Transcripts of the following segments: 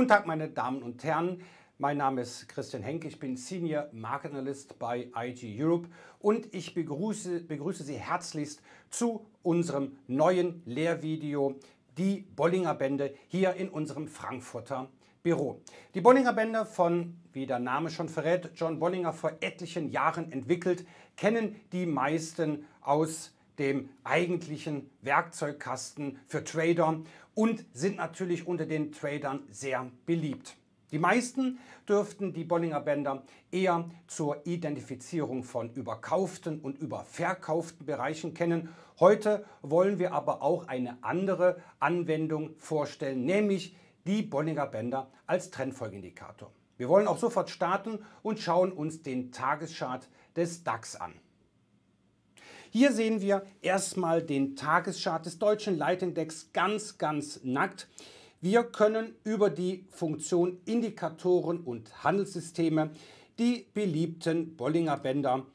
Guten Tag, meine Damen und Herren. Mein Name ist Christian Henke, ich bin Senior Market Analyst bei IG Europe und ich begrüße, begrüße Sie herzlichst zu unserem neuen Lehrvideo, die Bollinger Bände, hier in unserem Frankfurter Büro. Die Bollinger Bände von, wie der Name schon verrät, John Bollinger vor etlichen Jahren entwickelt, kennen die meisten aus dem eigentlichen Werkzeugkasten für Trader und sind natürlich unter den Tradern sehr beliebt. Die meisten dürften die Bollinger Bänder eher zur Identifizierung von überkauften und überverkauften Bereichen kennen. Heute wollen wir aber auch eine andere Anwendung vorstellen, nämlich die Bollinger Bänder als Trendfolgeindikator. Wir wollen auch sofort starten und schauen uns den Tageschart des DAX an. Hier sehen wir erstmal den Tageschart des deutschen Leitindex ganz, ganz nackt. Wir können über die Funktion Indikatoren und Handelssysteme die beliebten Bollinger Bänder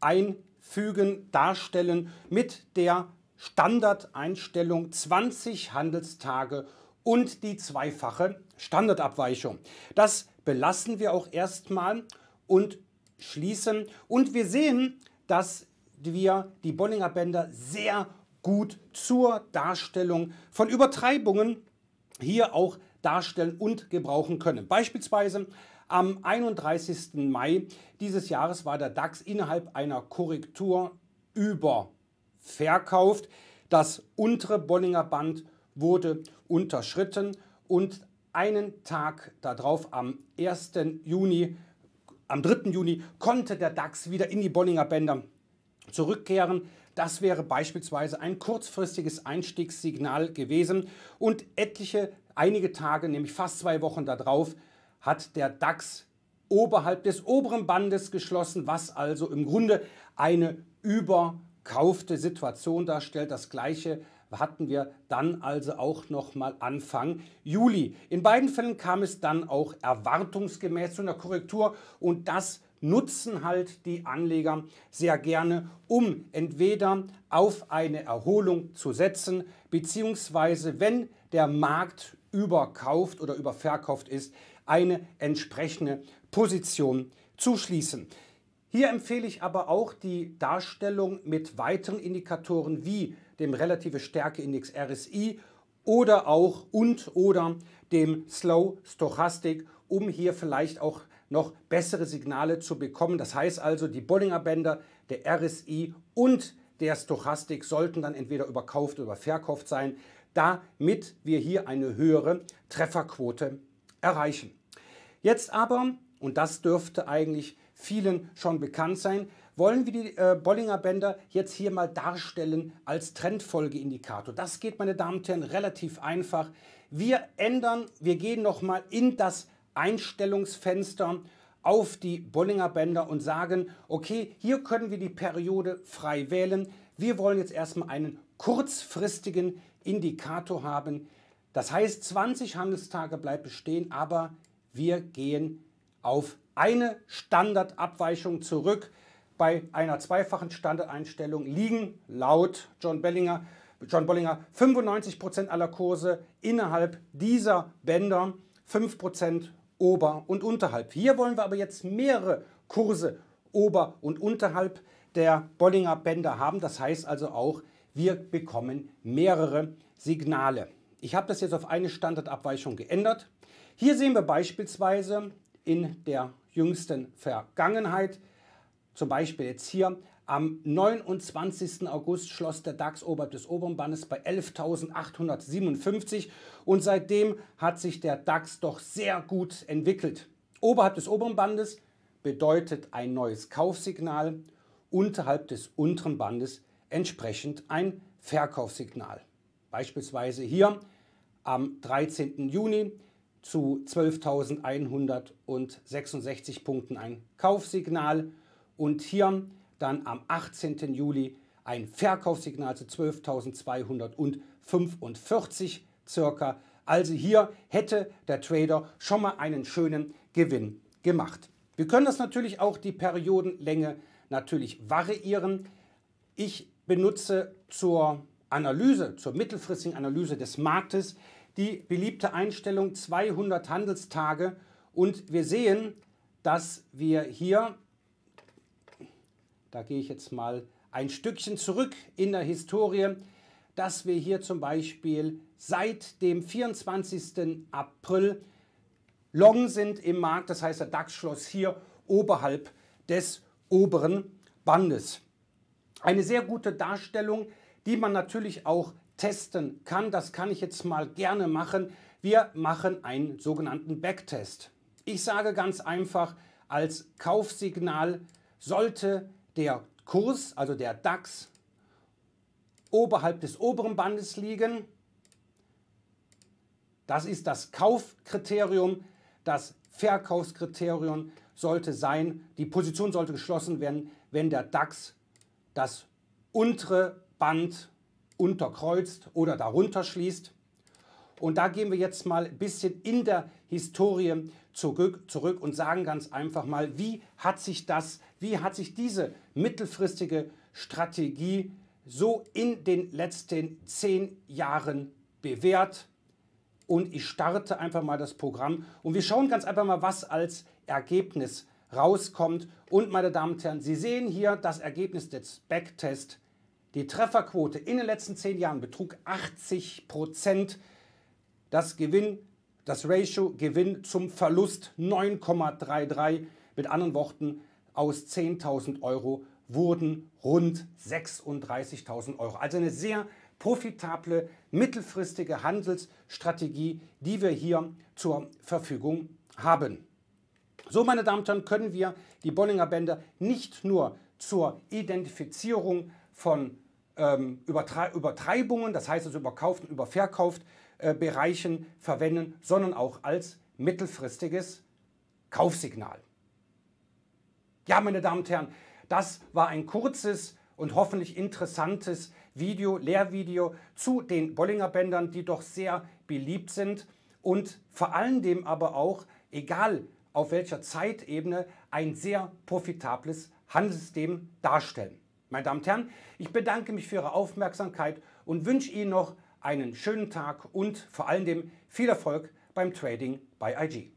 einfügen, darstellen mit der Standardeinstellung 20 Handelstage und die zweifache Standardabweichung. Das belassen wir auch erstmal und schließen. Und wir sehen, dass wir die Bollinger Bänder sehr gut zur Darstellung von Übertreibungen hier auch darstellen und gebrauchen können. Beispielsweise am 31. Mai dieses Jahres war der DAX innerhalb einer Korrektur überverkauft. Das untere Bollinger Band wurde unterschritten und einen Tag darauf, am 1. Juni, am 3. Juni, konnte der DAX wieder in die Bollinger Bänder zurückkehren. Das wäre beispielsweise ein kurzfristiges Einstiegssignal gewesen und etliche, einige Tage, nämlich fast zwei Wochen darauf, hat der DAX oberhalb des oberen Bandes geschlossen, was also im Grunde eine überkaufte Situation darstellt. Das gleiche hatten wir dann also auch noch mal Anfang Juli. In beiden Fällen kam es dann auch erwartungsgemäß zu einer Korrektur und das nutzen halt die Anleger sehr gerne, um entweder auf eine Erholung zu setzen, beziehungsweise wenn der Markt überkauft oder überverkauft ist, eine entsprechende Position zu schließen. Hier empfehle ich aber auch die Darstellung mit weiteren Indikatoren wie dem relative Stärkeindex RSI oder auch und oder dem Slow Stochastic, um hier vielleicht auch noch bessere Signale zu bekommen. Das heißt also, die Bollinger Bänder, der RSI und der Stochastik sollten dann entweder überkauft oder verkauft sein, damit wir hier eine höhere Trefferquote erreichen. Jetzt aber, und das dürfte eigentlich vielen schon bekannt sein, wollen wir die äh, Bollinger Bänder jetzt hier mal darstellen als Trendfolgeindikator. Das geht, meine Damen und Herren, relativ einfach. Wir ändern, wir gehen nochmal in das Einstellungsfenster auf die Bollinger Bänder und sagen, okay, hier können wir die Periode frei wählen. Wir wollen jetzt erstmal einen kurzfristigen Indikator haben. Das heißt, 20 Handelstage bleibt bestehen, aber wir gehen auf eine Standardabweichung zurück. Bei einer zweifachen Standardeinstellung liegen laut John Bellinger, John Bollinger 95% aller Kurse innerhalb dieser Bänder, 5% Ober- und Unterhalb. Hier wollen wir aber jetzt mehrere Kurse Ober- und Unterhalb der Bollinger Bänder haben. Das heißt also auch, wir bekommen mehrere Signale. Ich habe das jetzt auf eine Standardabweichung geändert. Hier sehen wir beispielsweise in der jüngsten Vergangenheit, zum Beispiel jetzt hier, am 29. August schloss der DAX oberhalb des oberen Bandes bei 11.857 und seitdem hat sich der DAX doch sehr gut entwickelt. Oberhalb des oberen Bandes bedeutet ein neues Kaufsignal, unterhalb des unteren Bandes entsprechend ein Verkaufssignal. Beispielsweise hier am 13. Juni zu 12.166 Punkten ein Kaufsignal und hier dann am 18. Juli ein Verkaufssignal zu 12.245 circa. Also hier hätte der Trader schon mal einen schönen Gewinn gemacht. Wir können das natürlich auch die Periodenlänge natürlich variieren. Ich benutze zur Analyse, zur mittelfristigen Analyse des Marktes die beliebte Einstellung 200 Handelstage und wir sehen, dass wir hier da gehe ich jetzt mal ein Stückchen zurück in der Historie, dass wir hier zum Beispiel seit dem 24. April long sind im Markt. Das heißt, der DAX schloss hier oberhalb des oberen Bandes. Eine sehr gute Darstellung, die man natürlich auch testen kann. Das kann ich jetzt mal gerne machen. Wir machen einen sogenannten Backtest. Ich sage ganz einfach, als Kaufsignal sollte der Kurs, also der DAX, oberhalb des oberen Bandes liegen. Das ist das Kaufkriterium. Das Verkaufskriterium sollte sein, die Position sollte geschlossen werden, wenn der DAX das untere Band unterkreuzt oder darunter schließt. Und da gehen wir jetzt mal ein bisschen in der Historie zurück, zurück und sagen ganz einfach mal, wie hat sich das wie hat sich diese mittelfristige Strategie so in den letzten zehn Jahren bewährt? Und ich starte einfach mal das Programm und wir schauen ganz einfach mal, was als Ergebnis rauskommt. Und meine Damen und Herren, Sie sehen hier das Ergebnis des Backtests. Die Trefferquote in den letzten zehn Jahren betrug 80 Prozent. Das Gewinn, das Ratio Gewinn zum Verlust 9,33. Mit anderen Worten, aus 10.000 Euro wurden rund 36.000 Euro. Also eine sehr profitable mittelfristige Handelsstrategie, die wir hier zur Verfügung haben. So, meine Damen und Herren, können wir die Bollinger Bänder nicht nur zur Identifizierung von ähm, Übertre Übertreibungen, das heißt also überkauft und überverkauft, äh, Bereichen verwenden, sondern auch als mittelfristiges Kaufsignal. Ja, meine Damen und Herren, das war ein kurzes und hoffentlich interessantes Video, Lehrvideo zu den Bollinger Bändern, die doch sehr beliebt sind und vor allen Dingen aber auch, egal auf welcher Zeitebene, ein sehr profitables Handelssystem darstellen. Meine Damen und Herren, ich bedanke mich für Ihre Aufmerksamkeit und wünsche Ihnen noch einen schönen Tag und vor allen Dingen viel Erfolg beim Trading bei IG.